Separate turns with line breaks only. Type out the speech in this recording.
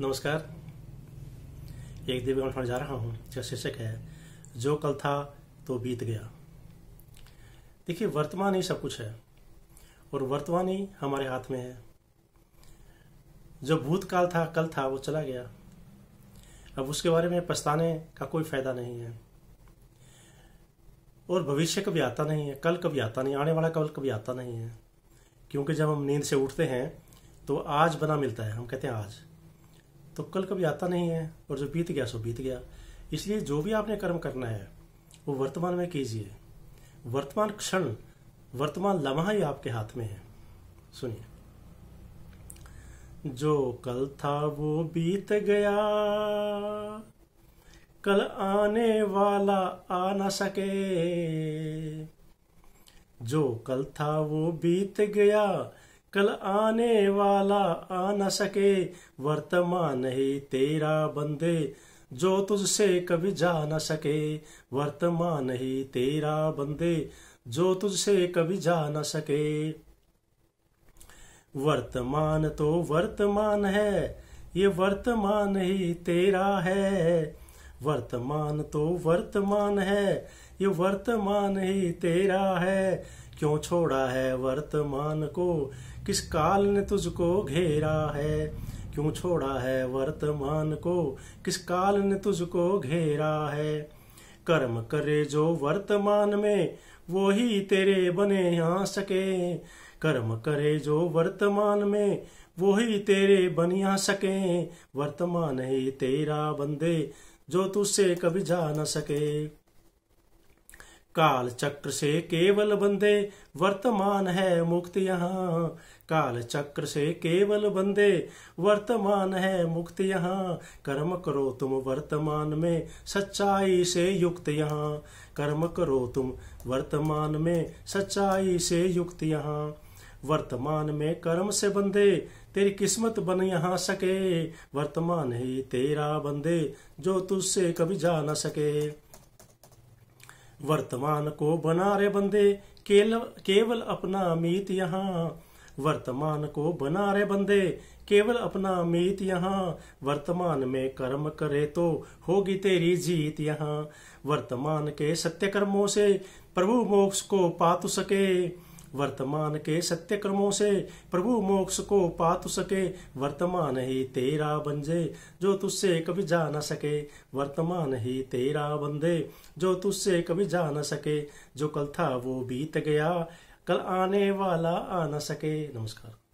नमस्कार एक दिव्य ग्रंथ जा रहा हूँ जो शीर्षक है जो कल था तो बीत गया देखिए वर्तमान ही सब कुछ है और वर्तमान ही हमारे हाथ में है जो भूतकाल था कल था वो चला गया अब उसके बारे में पछताने का कोई फायदा नहीं है और भविष्य कभी आता नहीं है कल कभी आता नहीं आने वाला कल कभी आता नहीं है क्योंकि जब हम नींद से उठते हैं तो आज बना मिलता है हम कहते हैं आज तो कल कभी आता नहीं है और जो बीत गया सो बीत गया इसलिए जो भी आपने कर्म करना है वो वर्तमान में कीजिए वर्तमान क्षण वर्तमान लम्हा ही आपके हाथ में है सुनिए जो कल था वो बीत गया कल आने वाला आ ना सके जो कल था वो बीत गया कल आने वाला आ न सके वर्तमान ही तेरा बंदे जो तुझसे कभी जा न सके वर्तमान ही तेरा बंदे जो तुझसे कभी जा न सके वर्तमान तो वर्तमान है ये वर्तमान ही तेरा है वर्तमान तो वर्तमान है ये वर्तमान ही तेरा है क्यों छोड़ा है वर्तमान को किस काल ने तुझको घेरा है क्यों छोड़ा है वर्तमान को किस काल ने तुझको घेरा है कर्म करे जो वर्तमान में वो ही तेरे बने आ सके कर्म करे जो वर्तमान में वो ही तेरे बन यहाँ सके वर्तमान ही तेरा बंदे जो तुझसे कभी जा न सके काल चक्र से केवल बंदे वर्तमान है मुक्त यहाँ काल चक्र से केवल बंदे वर्तमान है मुक्त यहाँ कर्म करो तुम वर्तमान में सच्चाई से युक्त यहाँ कर्म करो तुम वर्तमान में सच्चाई से युक्त यहाँ वर्तमान में कर्म से बंदे तेरी किस्मत बन यहाँ सके वर्तमान ही तेरा बंदे जो तुझसे कभी जा न सके वर्तमान को बना रे बंदे केवल केवल अपना अमित यहाँ वर्तमान को बना रे बंदे केवल अपना अमित यहाँ वर्तमान में कर्म करे तो होगी तेरी जीत यहाँ वर्तमान के सत्य कर्मों से प्रभु मोक्ष को पात तो सके वर्तमान के सत्य क्रमों से प्रभु मोक्ष को पा तु सके वर्तमान ही तेरा बंजे जो तुझसे कभी जा न सके वर्तमान ही तेरा बंदे जो तुझसे कभी जा न सके जो कल था वो बीत गया कल आने वाला आ न सके नमस्कार